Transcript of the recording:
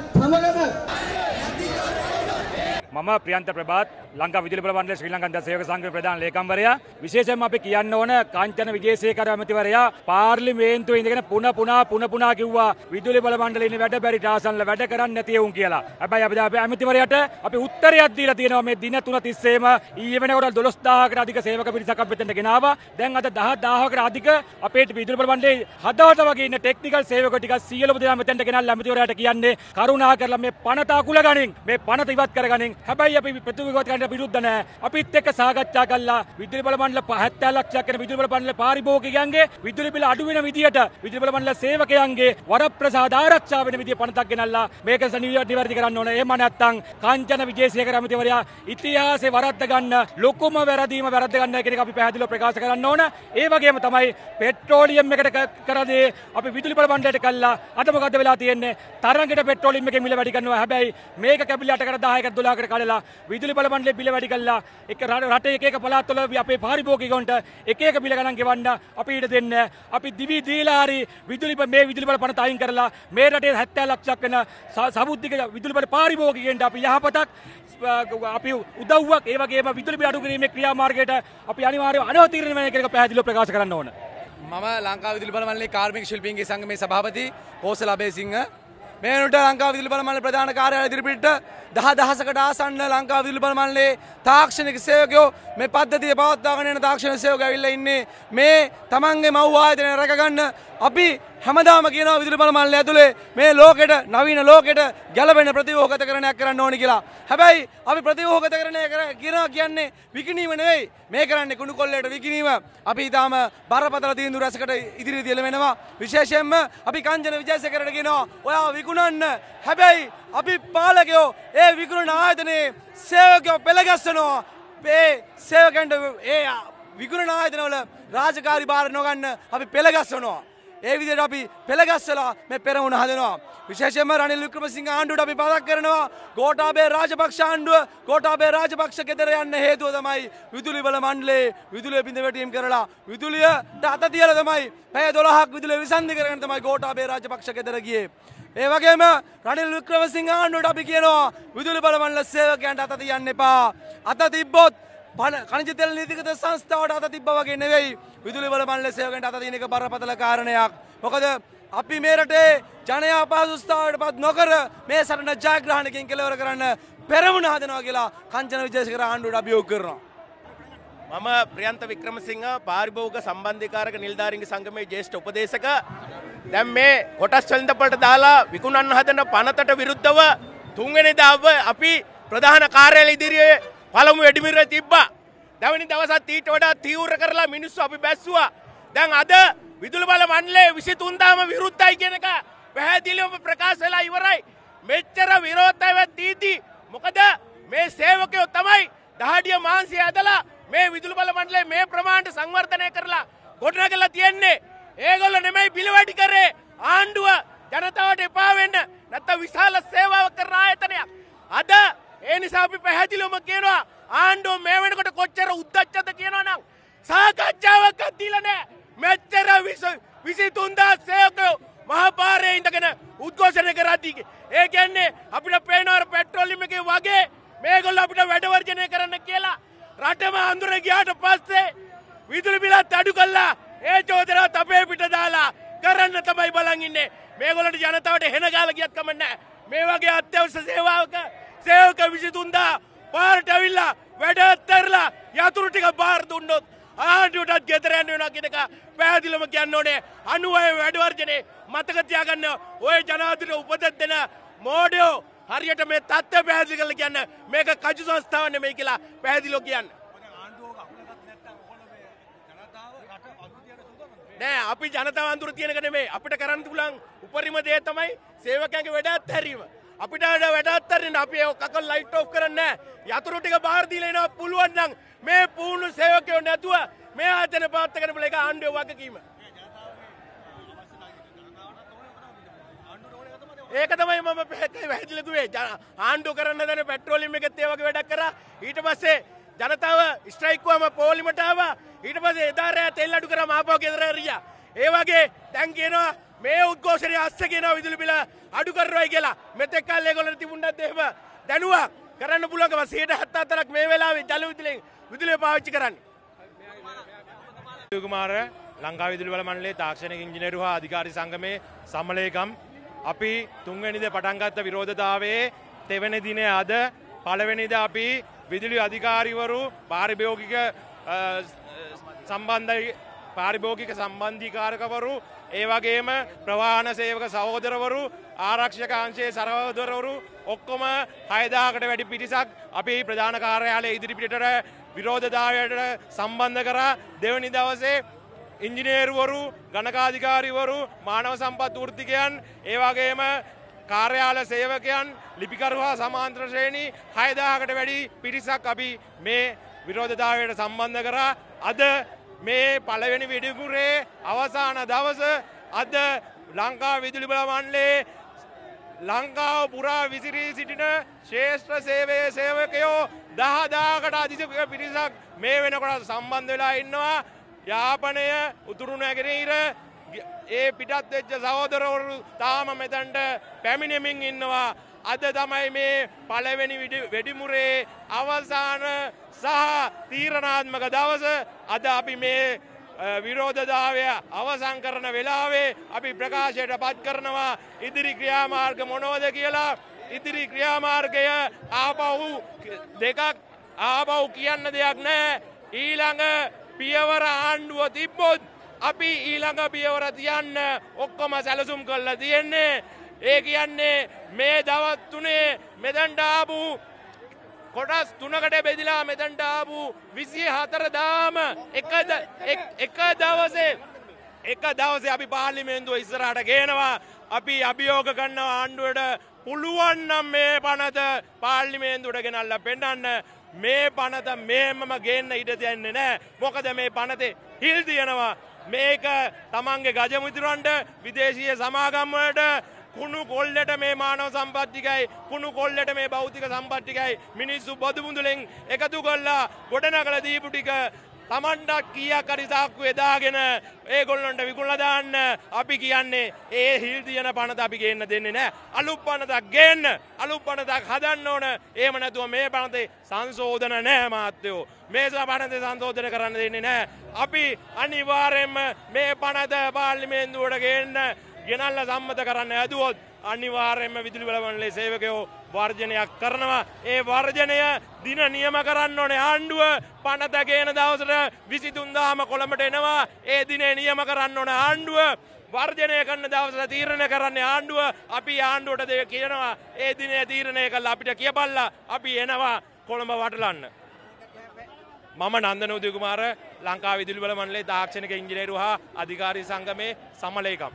Thermal මම ප්‍රියන්ත ප්‍රබාත් ලංකා විදුලි බල මණ්ඩල ශ්‍රී ලංකන් දසේවක සංඝ ප්‍රධාන ලේකම්වරයා විශේෂයෙන්ම අපි කියන්න ඕන කාංචන විජේසේකර ඇමතිවරයා පාර්ලිමේන්තුවේ ඉඳගෙන පුන පුනා පුන පුනා කිව්වා විදුලි බල මණ්ඩලේ ඉන්න වැඩ බැරි ටාසන්ල වැඩ කරන්නේ නැති වුන් කියලා. හැබැයි අපි අපේ ඇමතිවරයාට අපි උත්තරයක් දීලා තියෙනවා මේ දින 3:30ම ඊයේ වෙනකොට 12000කට අධික සේවක පිරිසක් අපි මෙතනට ගෙනාවා. දැන් අද 10000කට අධික අපේ විදුලි බල මණ්ඩලේ හදවත වගේ ඉන්න ටෙක්නිකල් සේවක ටික සියලුම දෙනා මෙතනට ගෙනල්ලා ඇමතිවරයාට කියන්නේ කරුණා කරලා මේ පනත අකුල ගනින් මේ පනත ඉවත් කර ගනින් හැබැයි අපි ප්‍රතිවිරෝධ කරන්න විරුද්ධ නැහැ. අපිත් එක්ක සාකච්ඡා කළා විදුලි බල මණ්ඩල 70 ලක්ෂයක් වෙන විදුලි බල මණ්ඩල පාරිභෝගිකයන්ගේ විදුලි බිල අඩු වෙන විදියට විදුලි බල මණ්ඩල සේවකයන්ගේ වරප්‍රසාද ආරක්ෂා වෙන විදිය පනතක් ගෙනල්ලා මේක නිවැරදි කරන්න ඕනේ. එහෙම නැත්නම් කාංචන විජේසේකර ඇමතිවරයා ඉතිහාසයේ වරද්ද ගන්න ලොකුම වැරදීම වැරද්ද ගන්න කියන එක අපි පැහැදිලිව ප්‍රකාශ කරන්න ඕන. ඒ වගේම තමයි පෙට්‍රෝලියම් එකට කරදේ අපි විදුලි බල මණ්ඩලයට කළා අද මොකද වෙලා තියෙන්නේ? තරඟට පෙට්‍රෝලියම් එකේ මිල වැඩි කරනවා. හැබැයි මේක කැපිලි 8කට 10කට 12කට පාඩලා විදුලි බල මණ්ඩලයේ බිල වැඩි කළා එක රටේ එක එක පළාත්වල අපේ පාරිභෝගිකයන්ට එක එක බිල ගණන් ගෙවන්න අපි ඊට දෙන්න අපි දිවි දීලා හරි විදුලි මේ විදුලි බල පනත අයින් කරලා මේ රටේ 70 ලක්ෂයක් වෙන සබුද්ධික විදුලි බල පාරිභෝගිකයන්ට අපි යහපතක් අපි උදව්වක් ඒ වගේම විදුලි බිල අඩු කිරීමේ ක්‍රියාමාර්ගයට අපි අනිවාර්යව අනවතීර්ණ වෙන එක පැහැදිලිව ප්‍රකාශ කරන්න ඕන. මම ලංකා විදුලි බල මණ්ඩලයේ කාර්මික ශිල්පීන්ගේ සංගමේ සභාපති කෝසල අබේසිංහ මෙනට ලංකා විදුලි බලමණ්ඩල ප්‍රධාන කාර්යාලය ඉදිරිපිට දහ දහසකට ආසන්න ලංකා විදුලි බලමණ්ඩලයේ තාක්ෂණික සේවකයෝ මේ පද්ධතිය පවත්වාගෙන යන තාක්ෂණ සේවකයෝ ඇවිල්ලා ඉන්නේ මේ තමන්ගේ මව් ආයතනය රැකගන්න අපි හැමදාම කියන විදුලිබල මල්ල ඇතුලේ මේ ලෝකෙට නවීන ලෝකෙට ගැලපෙන ප්‍රතිවෝගතකරණයක් කරන්න ඕනි කියලා. හැබැයි අපි ප්‍රතිවෝගතකරණය කරනවා කියන්නේ විකිණීම නෙවෙයි. මේ කරන්නේ කුණු කොල්ලේට විකිණීම. අපි ඊටාම බරපතල තීන්දුව රැසකට ඉදිරියට එළ වෙනවා. විශේෂයෙන්ම අපි කංජන විජයසේකරට කියනවා ඔයාව විකුණන්න. හැබැයි අපි පාලකයෝ ඒ විකුණන ආයතනයේ සේවකයෝ පෙළගස්සනවා. ඒ සේවකයන්ට ඒ විකුණන ආයතනවල රාජකාරි භාර නොගන්න අපි පෙළගස්සනවා. ඒ විදිහට අපි පෙළගස්සලා මේ පෙරමුණ හදනවා. විශේෂයෙන්ම රනිල් වික්‍රමසිංහ ආණ්ඩුවට අපි පදක් කරනවා. ගෝඨාභය රාජපක්ෂ ආණ්ඩුව ගෝඨාභය රාජපක්ෂ ගෙදර යන්න හේතුව තමයි විදුලි බල මණ්ඩලයේ විදුලිය බිඳ වැටීම් කරලා විදුලියට අත තියලා තමයි පැය 12ක් විදුලිය විසන්ධි කරගෙන තමයි ගෝඨාභය රාජපක්ෂ ගෙදර ගියේ. ඒ වගේම රනිල් වික්‍රමසිංහ ආණ්ඩුවට අපි කියනවා විදුලි බල මණ්ඩල සේවකයන්ට අත තියන්න එපා. අත තිබ්බොත් පන කනිජ තෙල් නීතිගත සංස්ථාවට අත තිබ්බ වගේ නෙවෙයි විදුලි බල මණ්ඩල සේවකයන්ට අත තියෙන එක බරපතල කාරණයක්. මොකද අපි මේ රටේ ජනයා අපහසුතාවයටපත් නොකර මේ සරණ ජයග්‍රහණකින් කෙලවර කරන්න පෙරමුණ හදනවා කියලා කංචන විජේසේකර ආණ්ඩුවට අභියෝග කරනවා. මම ප්‍රියන්ත වික්‍රමසිංහ පාරිභෝග සම්බන්ධිකාරක නිලධාරීන්ග සංගමේ ජේෂ්ඨ උපදේශක දැන් මේ කොටස් වලින්දපලට දාලා විකුණන්න හදන පනතට විරුද්ධව තුන්වෙනිදාව අපි ප්‍රධාන කාර්යාලය ඉදිරියේ පළමු වැඩිමිර තිබ්බා දැවනි දවසත් තීට වඩා තීවර කරලා මිනිස්සු අපි බැස්සවා දැන් අද විදුල බල මණ්ඩලේ විසි තුන්දාම විරුද්ධයි කියනක පැහැදිලිවම ප්‍රකාශලා ඉවරයි මෙච්චර විරෝධතාව තීති මොකද මේ සේවකයෝ තමයි දහඩිය මාන්සිය ඇදලා මේ විදුල බල මණ්ඩලේ මේ ප්‍රමාණයට සංවර්ධනය කරලා ගොඩනගලා තියෙන්නේ ඒගොල්ලෝ නෙමෙයි පිළිවැඩි කරේ ආණ්ඩුව ජනතාවට එපා වෙන්න නැත්නම් විශාල සේවාවක් කරන ආයතනයක් අද ඒ නිසා අපි පැහැදිලිවම කියනවා ආණ්ඩුව මේ වෙනකොට කොච්චර උද්දච්චද කියනවනම් සාකච්ඡාවක් අදීලා නැහැ. මෙච්චර 23000 සේවකයෝ මහපාරේ ඉඳගෙන උද්ඝෝෂණය කරද්දී ඒ කියන්නේ අපිට පේනවා පෙට්‍රෝලියම් එකේ වගේ මේගොල්ලෝ අපිට වැඩ වර්ජනය කරන්න කියලා රටම අඳුර ගියාට පස්සේ විදුලි බිලත් අඩු කළා ඒ චෝදනාවත් අපේ පිට දාලා කරන්න තමයි බලන් ඉන්නේ මේගොල්ලන්ට ජනතාවට හෙන ගාලා ගියත් කමක් නැහැ මේ වගේ අත්‍යවශ්‍ය සේවාවක ಸೇವಕ ವಿಜಯದುಂದ ಪಾರ್ಟವಿಲ್ಲ වැඩත්තරලා යතුරු ටික බාර දුන්නොත් ආණ්ඩුවටත් ගෙදර යන්න වෙනවා කියන එක පැහැදිලිවම කියන්න ඕනේ 90 වැඩ වර්ජනේ මතක තියාගන්න ඔය ජනාධිපති උපදෙස් දෙන මෝඩයෝ හරියට මේ தත්ත්වය පැහැදිලි කරලා කියන්න මේක කජු සංස්ථාවක් නෙමෙයි කියලා පැහැදිලිව කියන්න නෑ අපි ජනතාව අඳුර තියෙනක නෙමෙයි අපිට කරන්න පුළුවන් උපරිම දේ තමයි සේවකයන්ගේ වැඩ අත්හැරීම අපිට වැටත්තරන්න අපේ ඔක්කල් ලයිට් ඔ් කරන්න යතුරු ටික බාර්දිීලෙනවා පුළුවන්නම් මේ පූුණු සේවකයෝ නැතුව මේ ආතන පාත්ත කරපල එක ආණ්ඩුව වගකීම. ඒක තමයි මම පැත්තේ වැදිලකුවේ ජන ආණ්ඩු කරන්න දැන පැට්‍රෝලිම් එක තේවගේ වැඩක් කර ඊට පස්සේ ජනතාව ස්ට්‍රයික්වාම පෝලිමටාව ඊට පස්සේ එදාරය තෙල් අඩු කර මාපෝ ගෙදර රිය ඒ වගේ දැන් කියනවා මේ උද්ඝෝෂණය අස්සේ කියනවා විදුලි බිල අඩු කරනවා කියලා. මෙතෙක් කල් ඒගොල්ලන්ට තිබුණත් එහෙම දැනුවා කරන්න පුළුවන්කම 174ක් මේ වෙලාවේ ජල විදුලියෙන් විදුලිය පාවිච්චි කරන්නේ. කුමාර ලංකා විදුලි බල මණ්ඩලයේ තාක්ෂණික ඉංජිනේරු හා අධිකාරී සංගමේ සම්මලේකම් අපි තුන්වෙනිද පටන් ගත්ත විරෝධතාවයේ තෙවෙනි දිනේ අද පළවෙනිද අපි විදුලි අධිකාරීවරු පාරිභෝගික සම්බන්ධයි පාරිභෝගික සම්බන්ධිකාරකවරු ඒවගේම ප්‍රවාහන සේවක සහෝදරවරු ආරක්ෂක අංශයේ සරවදරවරු ඔක්කොම හයදාකට වැඩි පිටිසක් අපි ප්‍රධාන කාර්යාලයේ ඉදිරිපිටට විරෝධතාවයට සම්බන්ධ කරා දෙවනි දවසේ ඉංජිනේරුවරු ගණකාධිකාරිවරු මානව සම්පත් වෘත්තිකයන් ඒවගේම කාර්යාල සේවකයන් ලිපිකරු හා සමාන්ත්‍ර ශ්‍රේණී හයදාකට වැඩි පිරිසක් අපි මේ විරෝධතාවයට සම්බන්ධ කරා අද මේ පළවෙනි විඩිපුරේ අවසාන දවස අද ලංකා විදුලි බල මණ්ඩලයේ ලංකාව පුරා විසිරී සිටින ශේෂ්ත්‍ර සේවයේ සේවකයෝ දහදාකට අධිසක පිරිසක් මේ වෙනකොට සම්බන්ධ වෙලා ඉන්නවා යාපනය උතුරු නැගෙනීර ඒ පිටත් වෙච්ච සහෝදරවරු තාම මෙතැන්ට පැමිණෙමින් ඉන්නවා අද තමයි මේ පළවෙනි වෙඩිමුරේ අවසාන සහ තීරණාත්මක දවස අද අපි මේ විරෝධධාවය අවසං කරන වෙලාවේ අපි ප්‍රකාශයට පත් කරනවා ඉදිරි ක්‍රියාමාර්ග මොනවද කියලා ඉදිරි ක්‍රියාමාර්ගය ආපහු දෙකක් ආපහු කියන්න දෙයක් නෑ ඊළඟ පියවර ආණ්ඩුව තිබ්බොත් අපි ඊළඟ පියවර තියන්න ඔක්කොම සැලසුම් කරලා තියෙන්නේ ඒ කියන්නේ මේ දවස් තුනේ මෙදන්ට ආපු කොටස් තුනකට බෙදිලා මෙතැන්ට ආපු විසිය හතරදාම එක දවසේ එක දවසේ අපි පාලිමේන්දුව ඉස්සරහට ගේනවා අපි අභියෝග කන්නවා ආණ්ඩුවට පුළුවන්නම් මේ පනත පාර්ලිමේන්දුවට ගෙනල්ල පෙන්ඩන්න මේ පනත මේමම ගේන්න ඉඩ තියන්නේ නෑ මොකද මේ පනතේ හිල් තියනවා මේක තමන්ගේ ගජමුතුරන්ට විදේශීය සමාගම්වලට කුණු කොල්ලට මේ මානව සම්පත්තිකයි කුණු කොල්ලට මේ භෞතික සම්පත්තිකයි මිනිස්සු බොදුමුදුලෙන් එකතු කොල්ලා ගොඩනගල දීපු ටික තමන්ඩක් කියක් අරිසාක්කු එදාගෙන ඒ ගොල්ලොන්ට විකුලදාන්න අපි කියන්නේ ඒ හිල් තියන පනත අපි ගන්න දෙන්නේ නෑ අලුප පනතක් ගන්න අලුප පනතක් හදන්න ඕන ඒම නැතුව මේ පනතේ සංශෝධන නෑ මාත්‍යයෝ මේසා පනත සංශෝධන කරන්න දෙන්නේ නෑ අපි අනිවාරෙන්ම මේ පනත පාල්ලිමේන්දුවට ගන්න ගෙනල්ල සම්මත කරන්න ඇදුවොත් අනිවාර්යෙන්ම විදුලි බලවන්ලේ සේවකයෝ වර්ජනයක් කරනවා. ඒ වර්ජනය දින නියම කරන්න ඕනේ ආණ්ඩුව පනත ගේන දවසට විසිතුන්දාම කොළඹට එනවා. ඒ දිනේ නියම කරන්න ඕන ආණ්ඩුව වර්ජනය කරන්න දවසට තීරණය කරන්නේ ආණ්ඩුව අපි ආණ්ඩුවට දෙය කියනවා. ඒ දිනේ තීරණය කළා අපිට කියපල්ලා අපි එනවා කොළඹ වටලන්න. මම නන්දන උදයකුමාර ලංකා විදුලි බල මණ්ඩලේ තාක්ෂණික ඉංජිනේරු හා අධිකාරී සංගමේ සමලේකම්.